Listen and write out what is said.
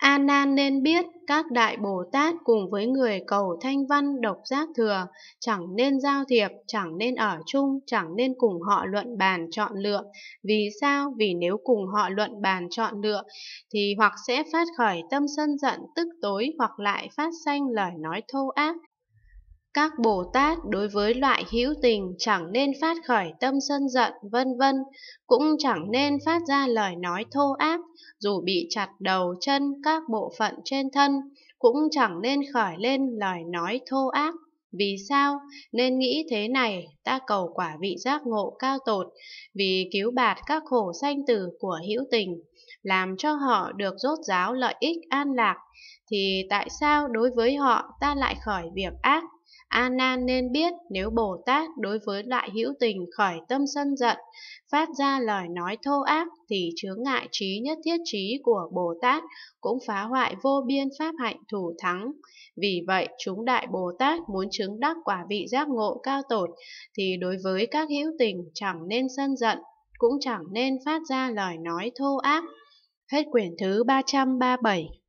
a nan nên biết các đại bồ tát cùng với người cầu thanh văn độc giác thừa chẳng nên giao thiệp chẳng nên ở chung chẳng nên cùng họ luận bàn chọn lựa vì sao vì nếu cùng họ luận bàn chọn lựa thì hoặc sẽ phát khởi tâm sân giận tức tối hoặc lại phát sanh lời nói thô ác các Bồ Tát đối với loại hữu tình chẳng nên phát khởi tâm sân giận vân vân, cũng chẳng nên phát ra lời nói thô ác dù bị chặt đầu chân các bộ phận trên thân, cũng chẳng nên khởi lên lời nói thô ác Vì sao? Nên nghĩ thế này, ta cầu quả vị giác ngộ cao tột, vì cứu bạt các khổ sanh tử của hữu tình, làm cho họ được rốt ráo lợi ích an lạc, thì tại sao đối với họ ta lại khởi việc ác? A Nan nên biết nếu Bồ Tát đối với loại hữu tình khỏi tâm sân giận, phát ra lời nói thô ác thì chướng ngại trí nhất thiết trí của Bồ Tát cũng phá hoại vô biên pháp hạnh thủ thắng. Vì vậy, chúng đại Bồ Tát muốn chứng đắc quả vị giác ngộ cao tột thì đối với các hữu tình chẳng nên sân giận, cũng chẳng nên phát ra lời nói thô ác. Hết quyển thứ 337